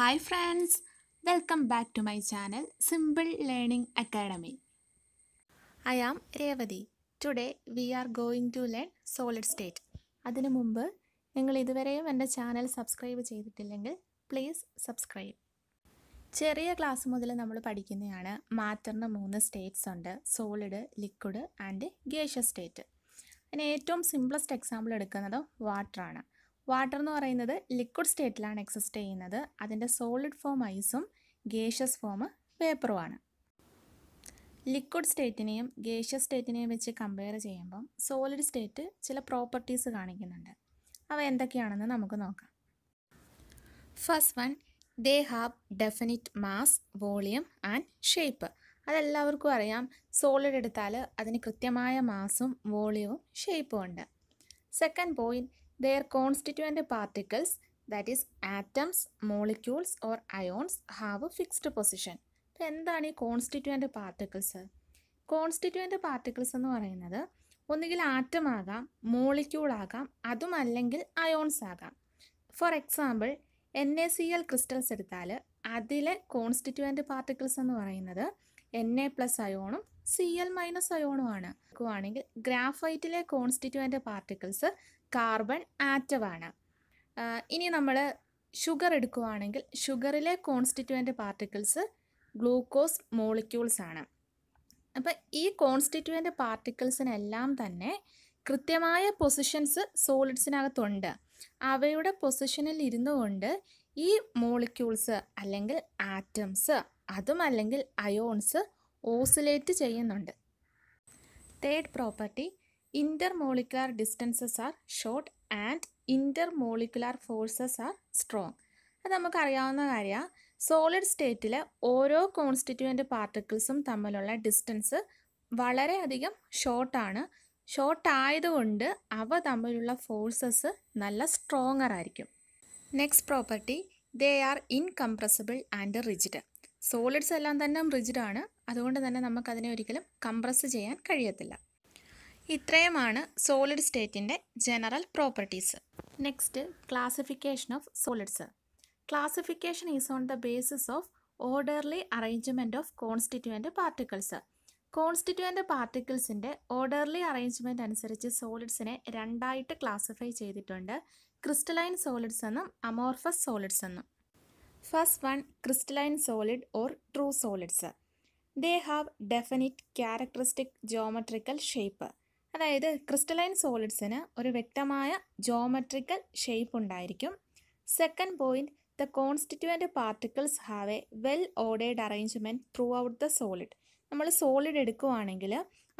hi friends welcome back to my channel simple learning academy I am Revathi today we are going to learn solid state അതിനു മുമ്പ് നിങ്ങൾ ഇതുവരെയും എൻ്റെ channel subscribe ചെയ്തിട്ടില്ലെങ്കിൽ please subscribe ചെറിയ class മുതൽ നമ്മൾ പഠിക്കുന്നതാണ് മാറ്ററിന് മൂന്ന് സ്റ്റേറ്റ്സ് ഉണ്ട് solid liquid and gaseous state അതിന് ഏറ്റവും സിംപ്ലസ്റ്റ് എക്സാമ്പിൾ എടുക്കുന്നത് വാട്ടറാണ് വാട്ടർ എന്ന് പറയുന്നത് ലിക്വിഡ് സ്റ്റേറ്റിലാണ് എക്സിസ്റ്റ് ചെയ്യുന്നത് അതിൻ്റെ സോളിഡ് ഫോം ഐസും ഗേഷ്യസ് ഫോം പേപ്പറുമാണ് ലിക്വിഡ് സ്റ്റേറ്റിനെയും ഗേഷ്യസ് സ്റ്റേറ്റിനെയും വെച്ച് കമ്പയർ ചെയ്യുമ്പം സോളിഡ് സ്റ്റേറ്റ് ചില പ്രോപ്പർട്ടീസ് കാണിക്കുന്നുണ്ട് അവ എന്തൊക്കെയാണെന്ന് നമുക്ക് നോക്കാം first one they have definite mass volume and shape അതെല്ലാവർക്കും അറിയാം സോളിഡ് എടുത്താൽ അതിന് കൃത്യമായ മാസും വോളിയവും ഷേപ്പും ഉണ്ട് second point there constituent particles that is atoms molecules or ions have fixed position അപ്പോൾ എന്താണ് ഈ കോൺസ്റ്റിറ്റുവൻ്റ് പാർട്ടിക്കിൾസ് കോൺസ്റ്റിറ്റുവൻ്റ് പാർട്ടിക്കിൾസ് എന്ന് പറയുന്നത് ഒന്നുകിൽ ആറ്റം ആകാം മോളിക്യൂൾ ആകാം അതുമല്ലെങ്കിൽ അയോൺസ് ആകാം for example N A C L crystals എടുത്താൽ അതിലെ കോൺസ്റ്റിറ്റുവൻ്റ് പാർട്ടിക്കിൾസ് എന്ന് പറയുന്നത് എൻ എ പ്ലസ് അയോണും സി എൽ മൈനസ് അയോണുമാണ് ആണെങ്കിൽ ഗ്രാഫൈറ്റിലെ കോൺസ്റ്റിറ്റുവൻ്റ് പാർട്ടിക്കിൾസ് കാർബൺ ആറ്റമാണ് ഇനി നമ്മൾ ഷുഗർ എടുക്കുവാണെങ്കിൽ ഷുഗറിലെ കോൺസ്റ്റിറ്റുവൻ്റ് പാർട്ടിക്കിൾസ് ഗ്ലൂക്കോസ് മോളിക്യൂൾസ് ആണ് അപ്പം ഈ കോൺസ്റ്റിറ്റുവൻ്റ് പാർട്ടിക്കിൾസിനെല്ലാം തന്നെ കൃത്യമായ പൊസിഷൻസ് സോളിഡ്സിനകത്തുണ്ട് അവയുടെ പൊസിഷനിൽ കൊണ്ട് ഈ മോളിക്യൂൾസ് അല്ലെങ്കിൽ ആറ്റംസ് അതും അല്ലെങ്കിൽ അയോൺസ് ഓസിലേറ്റ് ചെയ്യുന്നുണ്ട് third property intermolecular distances are short and intermolecular forces are strong അത് നമുക്കറിയാവുന്ന കാര്യമാണ് സോളിഡ് സ്റ്റേറ്റിൽ ഓരോ കോൺസ്റ്റിറ്റ്യൂവൻ്റ് പാർട്ടിക്കിൾസും തമ്മിലുള്ള ഡിസ്റ്റൻസ് വളരെയധികം ഷോർട്ടാണ് ഷോർട്ട് ആയതുകൊണ്ട് അവ തമ്മിലുള്ള ഫോഴ്സസ് നല്ല സ്ട്രോങ്ങർ ആയിരിക്കും next property they are incompressible and rigid solids എല്ലാം തന്നെ റിജിഡാണ് അതുകൊണ്ട് തന്നെ നമുക്കതിനെ ഒരിക്കലും കംപ്രസ് ചെയ്യാൻ കഴിയത്തില്ല ഇത്രയുമാണ് സോളിഡ് സ്റ്റേറ്റിൻ്റെ general properties next classification of solids classification is on the basis of orderly arrangement of constituent particles constituent പാർട്ടിക്കിൾസിൻ്റെ ഓർഡർലി അറേഞ്ച്മെൻറ്റ് അനുസരിച്ച് സോളിഡ്സിനെ രണ്ടായിട്ട് ക്ലാസിഫൈ ചെയ്തിട്ടുണ്ട് ക്രിസ്റ്റലൈൻ സോളിഡ്സ് എന്നും അമോർഫസ് സോളിഡ്സ് എന്നും first one crystalline solid or true solids they have definite characteristic geometrical shape അതായത് crystalline സോളിഡ്സിന് ഒരു വ്യക്തമായ ജോമെട്രിക്കൽ ഷേപ്പ് ഉണ്ടായിരിക്കും second point the constituent particles have a well ordered arrangement through throughout the solid നമ്മൾ solid എടുക്കുവാണെങ്കിൽ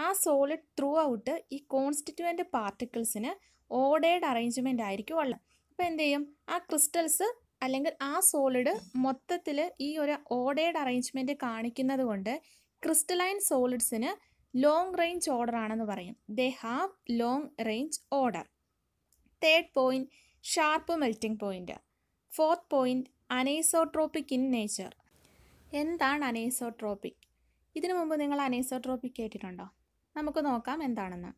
ആ solid through out ഈ constituent പാർട്ടിക്കിൾസിന് ഓർഡേഡ് അറേഞ്ച്മെൻ്റ് ആയിരിക്കും ഉള്ളത് അപ്പോൾ എന്ത് ചെയ്യും ആ ക്രിസ്റ്റൽസ് അല്ലെങ്കിൽ ആ സോളിഡ് മൊത്തത്തിൽ ഈ ഒരു ഓർഡേഡ് അറേഞ്ച്മെൻറ്റ് കാണിക്കുന്നത് കൊണ്ട് ക്രിസ്റ്റലൈൻ സോളിഡ്സിന് ലോങ് റേഞ്ച് ഓർഡർ ആണെന്ന് പറയും they have long range order third point sharp melting point fourth point anisotropic in nature എന്താണ് അനൈസോട്രോപ്പിക് ഇതിനു മുമ്പ് നിങ്ങൾ അനൈസോട്രോപ്പിക് കേട്ടിട്ടുണ്ടോ നമുക്ക് നോക്കാം എന്താണെന്ന്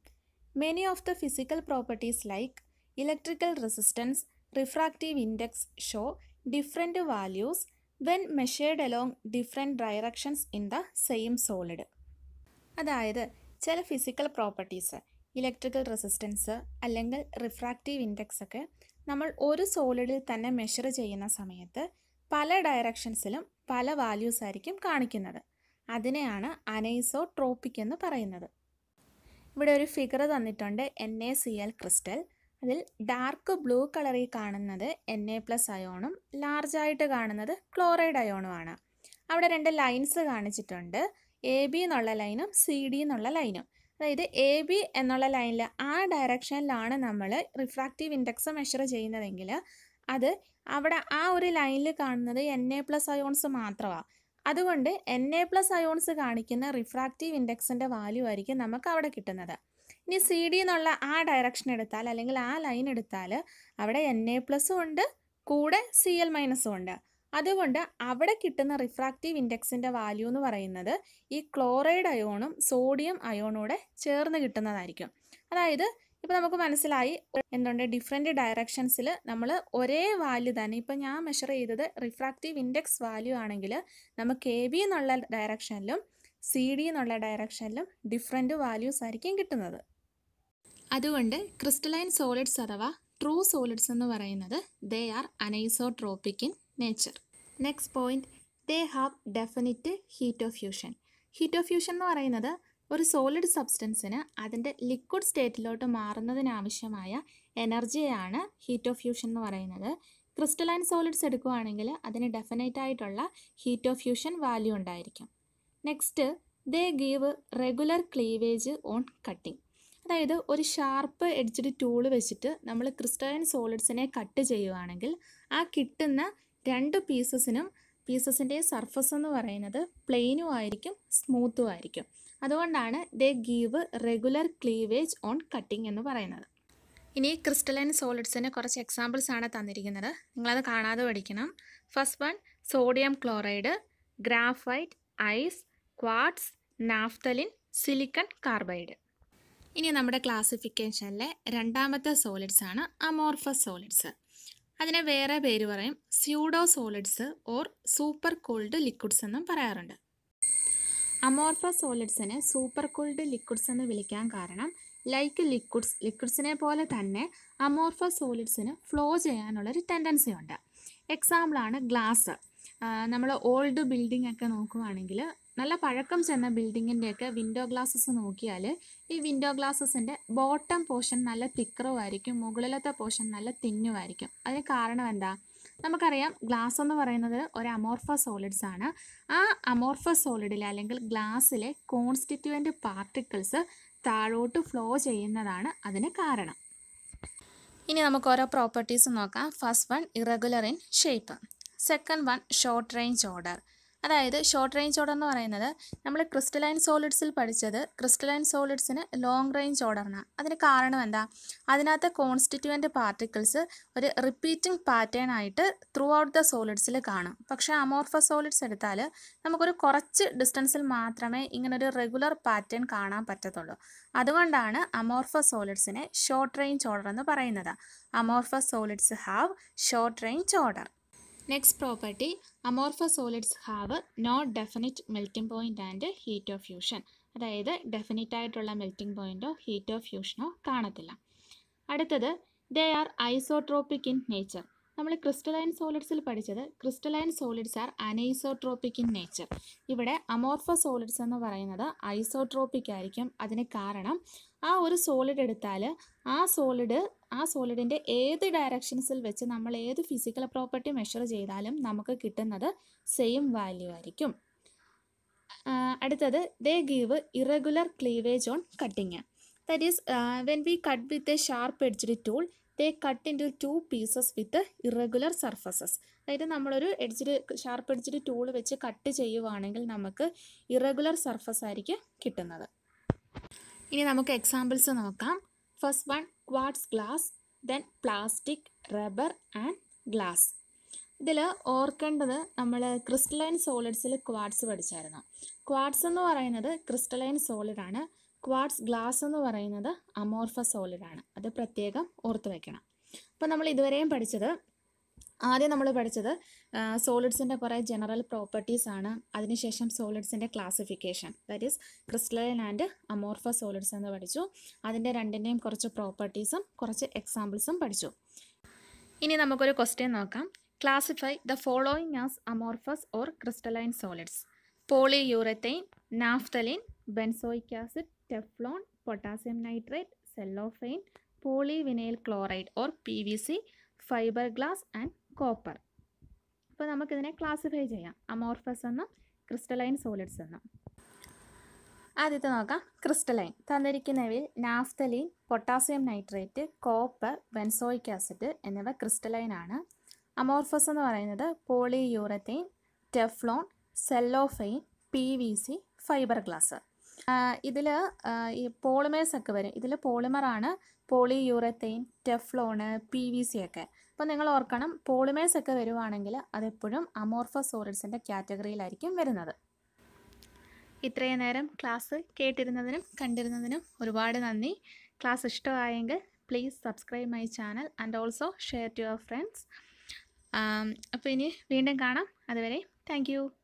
many of the physical properties like electrical resistance refractive index show different values when measured along different directions in the same solid അതായത് ചില ഫിസിക്കൽ പ്രോപ്പർട്ടീസ് ഇലക്ട്രിക്കൽ റെസിസ്റ്റൻസ് അല്ലെങ്കിൽ റിഫ്രാക്റ്റീവ് ഇൻഡെക്സ് ഒക്കെ നമ്മൾ ഒരു സോളിഡിൽ തന്നെ മെഷർ ചെയ്യുന്ന സമയത്ത് പല ഡയറക്ഷൻസിലും പല വാല്യൂസ് ആയിരിക്കും കാണിക്കുന്നത് അതിനെയാണ് ട്രോപ്പിക് എന്ന് പറയുന്നത് ഇവിടെ ഒരു ഫിഗർ തന്നിട്ടുണ്ട് N A C L crystal അതിൽ ഡാർക്ക് ബ്ലൂ കളറിൽ കാണുന്നത് എൻ എ പ്ലസ് അയോണും ലാർജായിട്ട് കാണുന്നത് ക്ലോറൈഡ് അയോണുമാണ് അവിടെ രണ്ട് ലൈൻസ് കാണിച്ചിട്ടുണ്ട് എ ബി എന്നുള്ള ലൈനും സി ഡി എന്നുള്ള ലൈനും അതായത് എ ബി എന്നുള്ള ലൈനിൽ ആ ഡയറക്ഷനിലാണ് നമ്മൾ റിഫ്രാക്റ്റീവ് ഇൻഡെക്സ് മെഷർ ചെയ്യുന്നതെങ്കിൽ അത് അവിടെ ആ ഒരു ലൈനിൽ കാണുന്നത് എൻ എ പ്ലസ് അയോൺസ് മാത്രമാണ് അതുകൊണ്ട് എൻ എ പ്ലസ് അയോൺസ് കാണിക്കുന്ന റിഫ്രാക്റ്റീവ് ഇൻഡെക്സിൻ്റെ വാല്യൂ ആയിരിക്കും നമുക്ക് അവിടെ കിട്ടുന്നത് ഇനി സി ഡി എന്നുള്ള ആ ഡയറക്ഷൻ എടുത്താൽ അല്ലെങ്കിൽ ആ ലൈൻ എടുത്താൽ അവിടെ എൻ എ പ്ലസും ഉണ്ട് കൂടെ സി എൽ മൈനസും ഉണ്ട് അതുകൊണ്ട് അവിടെ കിട്ടുന്ന റിഫ്രാക്റ്റീവ് ഇൻഡെക്സിൻ്റെ വാല്യൂ എന്ന് പറയുന്നത് ഈ ക്ലോറൈഡ് അയോണും സോഡിയം അയോണൂടെ ചേർന്ന് കിട്ടുന്നതായിരിക്കും അതായത് ഇപ്പോൾ നമുക്ക് മനസ്സിലായി എന്തുണ്ട് ഡിഫറെൻ്റ് ഡയറക്ഷൻസിൽ നമ്മൾ ഒരേ വാല്യൂ തന്നെ ഇപ്പോൾ ഞാൻ മെഷർ ചെയ്തത് റിഫ്രാക്റ്റീവ് ഇൻഡെക്സ് വാല്യൂ ആണെങ്കിൽ നമുക്ക് എ ബി എന്നുള്ള ഡയറക്ഷനിലും സി ഡി എന്നുള്ള ഡയറക്ഷനിലും ഡിഫറെൻറ്റ് വാല്യൂസ് ആയിരിക്കും കിട്ടുന്നത് അതുകൊണ്ട് ക്രിസ്റ്റലൈൻ സോളിഡ്സ് അഥവാ ട്രൂ സോളിഡ്സ് എന്ന് പറയുന്നത് they are anisotropic in nature next point they have definite heat of fusion heat of fusion എന്ന് പറയുന്നത് ഒരു സോളിഡ് സബ്സ്റ്റൻസിന് അതിൻ്റെ ലിക്വിഡ് സ്റ്റേറ്റിലോട്ട് മാറുന്നതിനാവശ്യമായ എനർജിയാണ് ഹീറ്റ് ഓഫ് ഫ്യൂഷൻ എന്ന് പറയുന്നത് ക്രിസ്റ്റലൈൻ സോളിഡ്സ് എടുക്കുകയാണെങ്കിൽ അതിന് ഡെഫിനറ്റ് ആയിട്ടുള്ള ഹീറ്റ് ഓഫ് ഫ്യൂഷൻ വാല്യൂ ഉണ്ടായിരിക്കും next they give regular cleavage on cutting അതായത് ഒരു ഷാർപ്പ് എഡ്ജഡ് ടൂൾ വെച്ചിട്ട് നമ്മൾ ക്രിസ്റ്റലൈൻ സോളിഡ്സിനെ കട്ട് ചെയ്യുകയാണെങ്കിൽ ആ കിട്ടുന്ന രണ്ട് പീസസിനും പീസസിൻ്റെ സർഫസ് എന്ന് പറയുന്നത് പ്ലെയിനും ആയിരിക്കും സ്മൂത്തും ആയിരിക്കും അതുകൊണ്ടാണ് they give regular cleavage on cutting എന്ന് പറയുന്നത് ഇനി ക്രിസ്റ്റലൈൻ സോളിഡ്സിൻ്റെ കുറച്ച് എക്സാമ്പിൾസ് ആണ് തന്നിരിക്കുന്നത് നിങ്ങളത് കാണാതെ പഠിക്കണം first one sodium chloride graphite ice quartz naphthalene silicon carbide ഇനി നമ്മുടെ ക്ലാസിഫിക്കേഷനിലെ രണ്ടാമത്തെ സോളിഡ്സ് ആണ് അമോർഫസ് സോളിഡ്സ് അതിനെ വേറെ പേര് പറയും pseudo solids or super cold liquids എന്നും പറയാറുണ്ട് അമോർഫസ് സോളിഡ്സിനെ സൂപ്പർ കൂൾഡ് ലിക്വിഡ്സ് എന്ന് വിളിക്കാൻ കാരണം ലൈക്ക് ലിക്വിഡ്സ് ലിക്വിഡ്സിനെ പോലെ തന്നെ അമോർഫസ് സോളിഡ്സിന് ഫ്ലോ ചെയ്യാനുള്ളൊരു ടെൻഡൻസി ഉണ്ട് എക്സാമ്പിളാണ് ഗ്ലാസ് നമ്മൾ ഓൾഡ് ബിൽഡിംഗ് ഒക്കെ നോക്കുകയാണെങ്കിൽ നല്ല പഴക്കം ചെന്ന ബിൽഡിങ്ങിൻ്റെയൊക്കെ വിൻഡോ ഗ്ലാസ്സസ് നോക്കിയാൽ ഈ വിൻഡോ ഗ്ലാസ്സസിൻ്റെ ബോട്ടം പോർഷൻ നല്ല തിക്കറുമായിരിക്കും മുകളിലത്തെ പോർഷൻ നല്ല തിന്നുമായിരിക്കും അതിന് കാരണം എന്താ നമുക്കറിയാം ഗ്ലാസ് എന്ന് പറയുന്നത് ഒരു അമോർഫ സോളിഡ്സ് ആണ് ആ അമോർഫ സോളിഡിൽ അല്ലെങ്കിൽ ഗ്ലാസ്സിലെ കോൺസ്റ്റിറ്റ്യുവൻ്റ് പാർട്ടിക്കിൾസ് താഴോട്ട് ഫ്ലോ ചെയ്യുന്നതാണ് അതിന് കാരണം ഇനി നമുക്ക് ഓരോ പ്രോപ്പർട്ടീസ് നോക്കാം first one irregular in shape second one short range order അതായത് ഷോർട്ട് റേഞ്ച് ഓർഡർ എന്ന് പറയുന്നത് നമ്മൾ ക്രിസ്റ്റലൈൻ സോളിഡ്സിൽ പഠിച്ചത് ക്രിസ്റ്റലൈൻ സോളിഡ്സിന് ലോങ് റേഞ്ച് ഓർഡറിനാണ് അതിന് കാരണം എന്താ അതിനകത്ത് കോൺസ്റ്റിറ്റ്യുവൻ്റ് പാർട്ടിക്കിൾസ് ഒരു റിപ്പീറ്റിംഗ് പാറ്റേൺ ആയിട്ട് ത്രൂ ഔട്ട് ദ സോളിഡ്സിൽ കാണും പക്ഷേ അമോർഫ സോളിഡ്സ് എടുത്താൽ നമുക്കൊരു കുറച്ച് ഡിസ്റ്റൻസിൽ മാത്രമേ ഇങ്ങനൊരു റെഗുലർ പാറ്റേൺ കാണാൻ പറ്റത്തുള്ളൂ അതുകൊണ്ടാണ് അമോർഫ സോളിഡ്സിനെ ഷോർട്ട് റേഞ്ച് ഓർഡർ എന്ന് പറയുന്നത് amorphous solids have short range order next property amorphous solids have no definite melting point and heat of fusion അതായത് ഡെഫിനിറ്റ് ആയിട്ടുള്ള മെൽറ്റിംഗ് പോയിന്റോ ഹീറ്റ് ഓഫ് ഫ്യൂഷനോ കാണത്തില്ല അടുത്തത് they are isotropic in nature നമ്മൾ crystalline സോളിഡ്സിൽ പഠിച്ചത് crystalline solids are anisotropic in nature ഇവിടെ അമോർഫ സോളിഡ്സ് എന്ന് പറയുന്നത് ഐസോട്രോപ്പിക് ആയിരിക്കും അതിന് കാരണം ആ ഒരു സോളിഡ് എടുത്താൽ ആ സോളിഡ് ആ സോളിഡിൻ്റെ ഏത് ഡയറക്ഷൻസിൽ വെച്ച് നമ്മൾ ഏത് ഫിസിക്കൽ പ്രോപ്പർട്ടി മെഷർ ചെയ്താലും നമുക്ക് കിട്ടുന്നത് സെയിം വാല്യൂ ആയിരിക്കും അടുത്തത് they give irregular cleavage on cutting that is when we cut with a sharp edged tool they cut into two pieces with irregular surfaces അതായത് നമ്മളൊരു എഡ്ജിൽ ഷാർപ്പ് എഡ്ജിൽ tool വെച്ച് കട്ട് ചെയ്യുവാണെങ്കിൽ നമുക്ക് ഇറഗുലർ സർഫസ് ആയിരിക്കും കിട്ടുന്നത് ഇനി നമുക്ക് എക്സാമ്പിൾസ് നോക്കാം first one quartz glass then plastic rubber and glass ഇതിൽ ഓർക്കേണ്ടത് നമ്മൾ ക്രിസ്റ്റലൈൻ സോളിഡ്സിൽ ക്വാർട്സ് പഠിച്ചായിരുന്നു ക്വാർട്സ് എന്ന് പറയുന്നത് ക്രിസ്റ്റലൈൻ സോളിഡാണ് ക്വാർട്സ് ഗ്ലാസ് എന്ന് പറയുന്നത് അമോർഫ സോളിഡ് ആണ് അത് പ്രത്യേകം ഓർത്ത് വയ്ക്കണം അപ്പോൾ നമ്മൾ ഇതുവരെയും പഠിച്ചത് ആദ്യം നമ്മൾ പഠിച്ചത് സോളിഡ്സിൻ്റെ കുറേ ജനറൽ പ്രോപ്പർട്ടീസ് ആണ് അതിനുശേഷം സോളിഡ്സിൻ്റെ classification that is crystalline and amorphous solids എന്ന് പഠിച്ചു അതിൻ്റെ രണ്ടിൻ്റെയും കുറച്ച് പ്രോപ്പർട്ടീസും കുറച്ച് എക്സാമ്പിൾസും പഠിച്ചു ഇനി നമുക്കൊരു ക്വസ്റ്റ്യൻ നോക്കാം classify the following as amorphous or crystalline solids urethane naphthalene benzoic acid Teflon potassium nitrate cellophane polyvinyl chloride or P V C fibre glass and copper അപ്പോൾ നമുക്കിതിനെ ക്ലാസിഫൈ ചെയ്യാം അമോർഫസ് എന്നും ക്രിസ്റ്റലൈൻ സോളിഡ്സ് എന്നും ആദ്യത്തെ നോക്കാം crystalline തന്നിരിക്കുന്നവയിൽ naphthalene potassium nitrate copper benzoic acid എന്നിവ crystalline ആണ് അമോർഫസ് എന്ന് പറയുന്നത് polyurethane Teflon cellophane P V C fibre glass ഇതിൽ ഈ പോളിമേഴ്സ് ഒക്കെ വരും ഇതിൽ പോളിമറാണ് poly urethane Teflon P V C ഒക്കെ അപ്പോൾ നിങ്ങൾ ഓർക്കണം പോളിമേഴ്സ് ഒക്കെ വരുവാണെങ്കിൽ അതെപ്പോഴും അമോർഫസോറിഡ്സിൻ്റെ കാറ്റഗറിയിലായിരിക്കും വരുന്നത് ഇത്രയും നേരം ക്ലാസ് കേട്ടിരുന്നതിനും കണ്ടിരുന്നതിനും ഒരുപാട് നന്ദി ക്ലാസ് ഇഷ്ടമായെങ്കിൽ please subscribe my channel and also share to your friends അപ്പോൾ ഇനി വീണ്ടും കാണാം അതുവരെ താങ്ക്